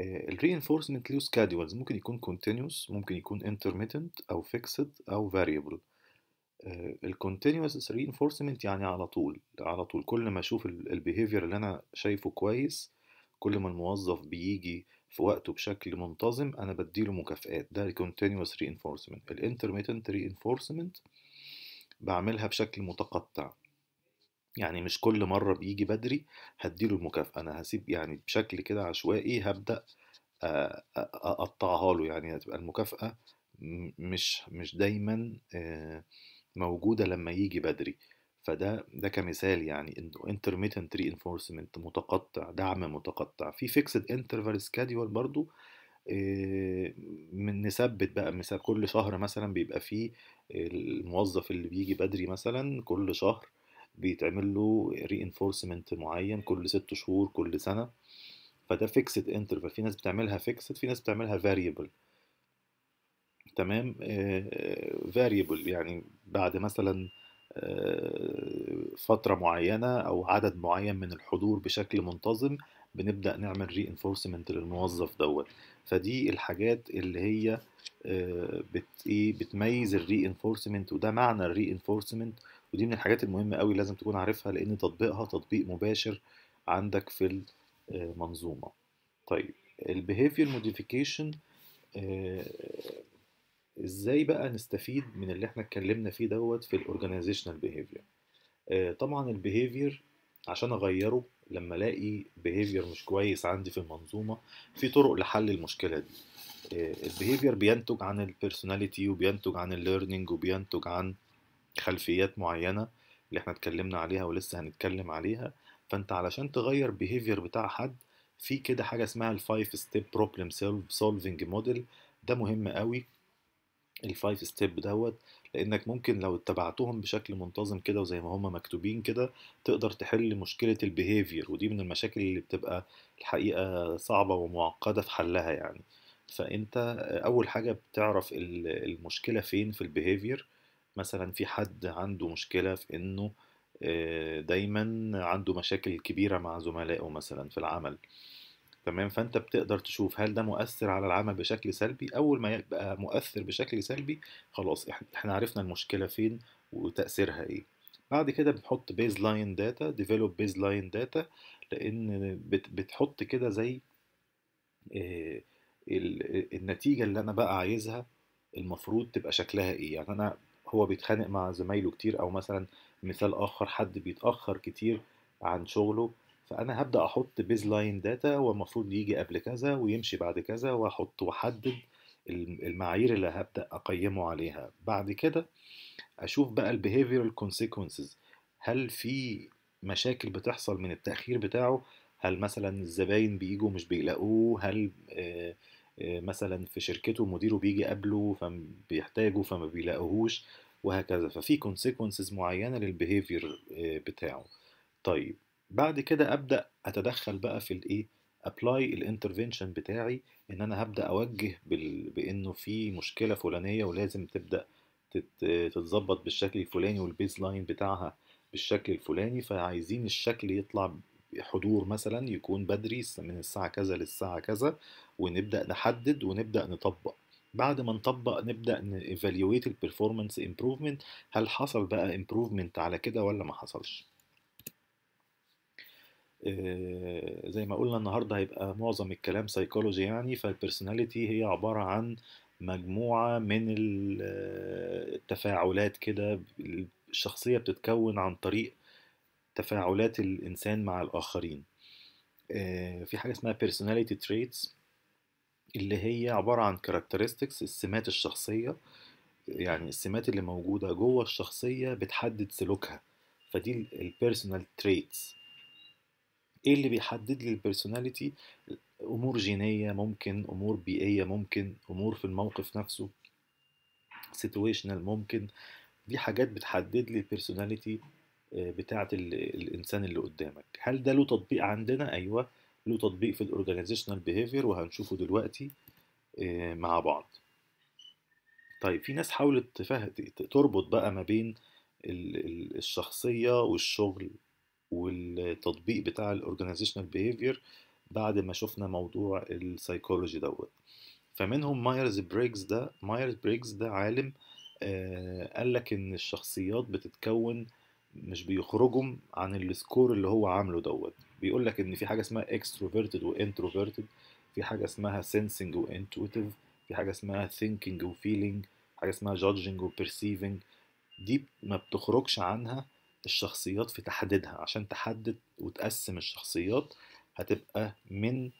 الرينفورسمنت له سكادولز ممكن يكون كونتينوس ممكن يكون انترميتنت او فيكسد او فاريبل الكونتينوس رينفورسمنت يعني على طول على طول كل ما اشوف البيهيفير اللي انا شايفه كويس كل ما الموظف بيجي في وقته بشكل منتظم انا بديله مكافئات ده الكونتينوس رينفورسمنت الانترميتنت رينفورسمنت بعملها بشكل متقطع يعني مش كل مرة بيجي بدري هديله المكافأة أنا هسيب يعني بشكل كده عشوائي هبدأ أقطعها له يعني هتبقى المكافأة مش مش دايما موجودة لما يجي بدري فده ده كمثال يعني انه intermittent reinforcement متقطع دعم متقطع في fixed interval schedule برضو من نثبت بقى مثلا كل شهر مثلا بيبقى فيه الموظف اللي بيجي بدري مثلا كل شهر بيتعمل له reinforcement معين كل ست شهور كل سنة فده fixed interval في ناس بتعملها fixed في ناس بتعملها variable تمام آه، variable يعني بعد مثلا آه، فترة معينة أو عدد معين من الحضور بشكل منتظم بنبدأ نعمل reinforcement للموظف دوت فدي الحاجات اللي هي آه، بت ايه بتميز الري انفورسمنت وده معنى الري انفورسمنت ودي من الحاجات المهمة قوي لازم تكون عارفها لأن تطبيقها تطبيق مباشر عندك في المنظومة آه، طيب البيهيفير آه، موديفيكيشن ازاي بقى نستفيد من اللي احنا اتكلمنا فيه دوت في الاورجانيزيشنال آه، بيهيفير طبعا البيهيفير عشان اغيره لما الاقي بيهيفير مش كويس عندي في المنظومه في طرق لحل المشكله دي البيهيفير بينتج عن البيرسوناليتي وبينتج عن الليرنينج وبينتج عن خلفيات معينة اللي احنا اتكلمنا عليها ولسه هنتكلم عليها فانت علشان تغير behavior بتاع حد في كده حاجة اسمها الفايف ستيب بروبلم سولفنج موديل ده مهم قوي الفايف ستيب دوت لانك ممكن لو اتبعتهم بشكل منتظم كده وزي ما هم مكتوبين كده تقدر تحل مشكله البيهيفير ودي من المشاكل اللي بتبقى الحقيقه صعبه ومعقده في حلها يعني فانت اول حاجه بتعرف المشكله فين في البيهيفير مثلا في حد عنده مشكلة في إنه آه، دايما عنده مشاكل كبيرة مع زملائه مثلا في العمل تمام فانت بتقدر تشوف هل ده مؤثر على العمل بشكل سلبي اول ما يبقى مؤثر بشكل سلبي خلاص احنا عرفنا المشكله فين وتاثيرها ايه بعد كده بنحط بيز لاين داتا ديفلوب بيز لاين داتا لان بتحط كده زي آه، النتيجه اللي انا بقى عايزها المفروض تبقى شكلها ايه يعني انا هو بيتخانق مع زمايله كتير او مثلا مثال اخر حد بيتاخر كتير عن شغله فانا هبدا احط بيز لاين داتا هو المفروض يجي قبل كذا ويمشي بعد كذا واحط واحدد المعايير اللي هبدا اقيمه عليها بعد كده اشوف بقى البيهيفيرال كونسيكونسز هل في مشاكل بتحصل من التاخير بتاعه هل مثلا الزباين بيجوا مش بيلاقوه هل آه مثلا في شركته مديره بيجي قبله فبيحتاجه فما بيلاقوهوش وهكذا ففي كونسيكونسز معينه للبيهيفير آه، بتاعه طيب بعد كده ابدا اتدخل بقى في الايه ابلاي الانترفنشن بتاعي ان انا هبدا اوجه بانه في مشكله فلانيه ولازم تبدا تتظبط بالشكل الفلاني والبيز لاين بتاعها بالشكل الفلاني فعايزين الشكل يطلع حضور مثلا يكون بدري من الساعة كذا للساعة كذا ونبدا نحدد ونبدا نطبق بعد ما نطبق نبدا نيفالويت البرفورمانس امبروفمنت هل حصل بقى امبروفمنت على كده ولا ما حصلش آه، زي ما قلنا النهارده هيبقى معظم الكلام سايكولوجي يعني فالبرسوناليتي هي عباره عن مجموعه من التفاعلات كده الشخصيه بتتكون عن طريق تفاعلات الانسان مع الاخرين آه، في حاجه اسمها personality traits اللي هي عبارة عن characteristics السمات الشخصية يعني السمات اللي موجودة جوه الشخصية بتحدد سلوكها فدي البيرسونال تريتس ايه اللي بيحدد لي البيرسوناليتي امور جينيه ممكن امور بيئيه ممكن امور في الموقف نفسه سيتويشنال ممكن دي حاجات بتحدد لي البيرسوناليتي آه، بتاعه الانسان اللي قدامك هل ده له تطبيق عندنا ايوه له تطبيق في الاورجانيزيشنال بيهيفير وهنشوفه دلوقتي آه، مع بعض طيب في ناس حاولت تربط بقى ما بين الشخصية والشغل والتطبيق بتاع الاورجانيزيشنال بيهيفير بعد ما شفنا موضوع السايكولوجي دوت فمنهم مايرز بريجز ده مايرز بريجز ده عالم آه، قال لك ان الشخصيات بتتكون مش بيخرجهم عن السكور اللي هو عامله دوت بيقول لك ان في حاجه اسمها اكستروفيرتد وانتروفيرتد في حاجه اسمها سنسنج وانتويتيف في حاجه اسمها ثينكينج وفيلينج حاجه اسمها جادجنج وبرسيفنج دي ما بتخرجش عنها الشخصيات في تحديدها عشان تحدد وتقسم الشخصيات هتبقى من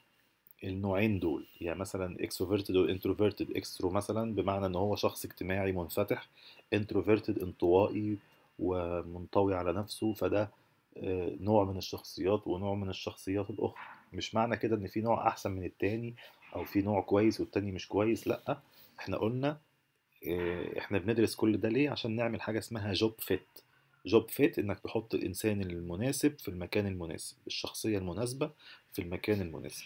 النوعين دول يعني مثلا اكستروفيرتد وانتروفيرتد اكسترو مثلا بمعنى ان هو شخص اجتماعي منفتح انتروفيرتد انطوائي ومنطوي على نفسه فده آه، نوع من الشخصيات ونوع من الشخصيات الأخرى مش معنى كده إن في نوع أحسن من التاني أو في نوع كويس والتاني مش كويس لأ إحنا قلنا آه، إحنا بندرس كل ده ليه عشان نعمل حاجة اسمها جوب فيت جوب فيت إنك تحط الإنسان المناسب في المكان المناسب الشخصية المناسبة في المكان المناسب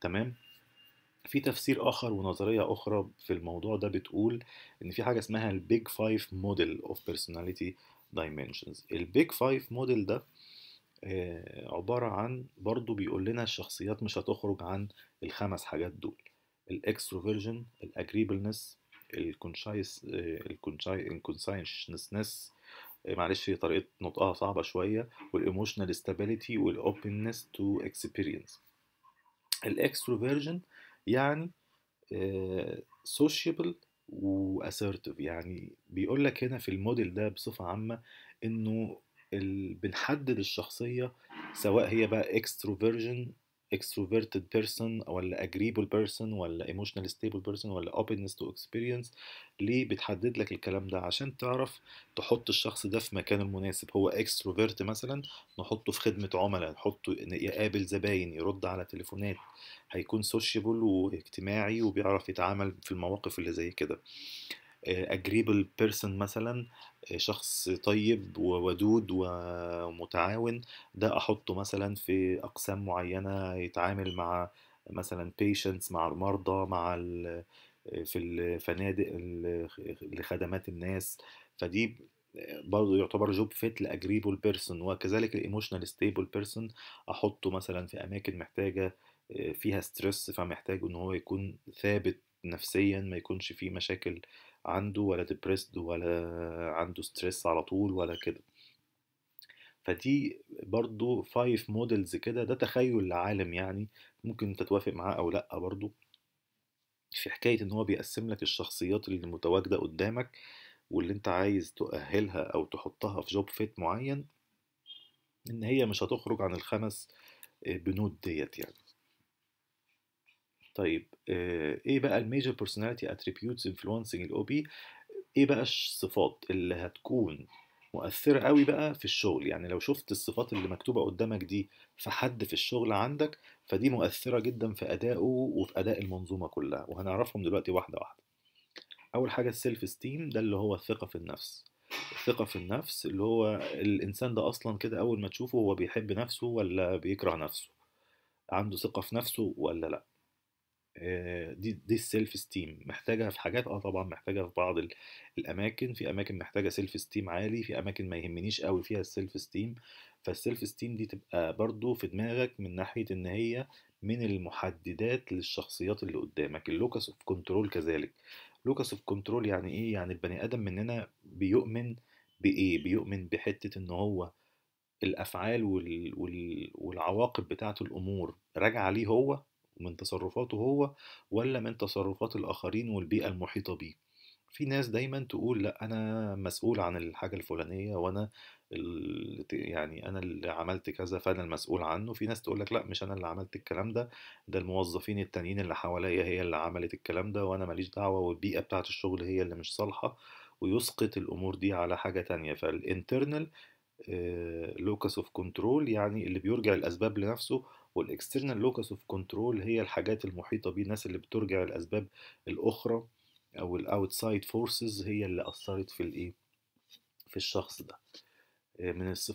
تمام؟ في تفسير اخر ونظريه اخرى في الموضوع ده بتقول ان في حاجه اسمها البيج فايف موديل اوف بيرسوناليتي دايمنشنز البيج فايف موديل ده آه، عباره عن برضو بيقول لنا الشخصيات مش هتخرج عن الخمس حاجات دول الاكستروفيرجن الاجريبلنس الكونشايس الكونشايسنس معلش هي طريقه نطقها صعبه شويه والايموشنال ستابيليتي والاوبنس تو اكسبيرينس الاكستروفيرجن يعني سوشيبل واسيرتيف يعني بيقول لك هنا في الموديل ده بصفه عامه انه ال... بنحدد الشخصيه سواء هي بقى اكستروفيرجن extroverted person ولا agreeable person ولا emotional stable person ولا openness to experience ليه بتحدد لك الكلام ده عشان تعرف تحط الشخص ده في مكانه المناسب هو extrovert مثلا نحطه في خدمة عملاء نحطه يقابل زباين يرد على تليفونات هيكون sociable واجتماعي وبيعرف يتعامل في المواقف اللي زي كده آه، agreeable person مثلا شخص طيب وودود ومتعاون ده احطه مثلا في اقسام معينه يتعامل مع مثلا patients مع المرضى مع في الفنادق لخدمات الناس فدي برضه يعتبر جوب فيت لاجريبل بيرسون وكذلك الايموشنال ستيبل بيرسون احطه مثلا في اماكن محتاجه آه، فيها ستريس فمحتاج ان هو يكون ثابت نفسيا ما يكونش فيه مشاكل عنده ولا ديبريسد ولا عنده ستريس على طول ولا كده فدي برضو فايف مودلز كده ده تخيل لعالم يعني ممكن انت توافق معاه او لا برضو في حكاية ان هو بيقسم لك الشخصيات اللي متواجدة قدامك واللي انت عايز تؤهلها او تحطها في جوب فيت معين ان هي مش هتخرج عن الخمس آه، بنود ديت يعني طيب آه، ايه بقى الميجر بيرسوناليتي اتريبيوتس انفلونسنج الاو بي ايه بقى الصفات اللي هتكون مؤثرة قوي بقى في الشغل يعني لو شفت الصفات اللي مكتوبة قدامك دي في حد في الشغل عندك فدي مؤثرة جدا في أدائه وفي أداء المنظومة كلها وهنعرفهم دلوقتي واحدة واحدة أول حاجة السيلف ستيم ده اللي هو الثقة في النفس الثقة في النفس اللي هو الإنسان ده أصلا كده أول ما تشوفه هو بيحب نفسه ولا بيكره نفسه عنده ثقة في نفسه ولا لأ آه، دي دي السيلف ستيم محتاجها في حاجات اه طبعا محتاجها في بعض الاماكن في اماكن محتاجه سيلف ستيم عالي في اماكن ما يهمنيش قوي فيها السيلف ستيم فالسيلف ستيم دي تبقى برضو في دماغك من ناحيه ان هي من المحددات للشخصيات اللي قدامك اللوكس اوف كنترول كذلك لوكس اوف كنترول يعني ايه يعني البني ادم مننا بيؤمن بايه بيؤمن بحته ان هو الافعال وال... وال... والعواقب بتاعته الامور راجعه ليه هو من تصرفاته هو ولا من تصرفات الآخرين والبيئة المحيطة بيه في ناس دايما تقول لا انا مسؤول عن الحاجه الفلانيه وانا يعني انا اللي عملت كذا فانا المسؤول عنه في ناس تقول لك لا مش انا اللي عملت الكلام ده ده الموظفين التانيين اللي حواليا هي اللي عملت الكلام ده وانا ماليش دعوه والبيئه بتاعت الشغل هي اللي مش صالحه ويسقط الامور دي على حاجه تانية فالانترنال لوكس اوف كنترول يعني اللي بيرجع الاسباب لنفسه والاكسترنال لوكس اوف كنترول هي الحاجات المحيطه بيه الناس اللي بترجع الاسباب الاخرى او الاوتسايد فورسز هي اللي اثرت في الايه في الشخص ده آه، من الصفات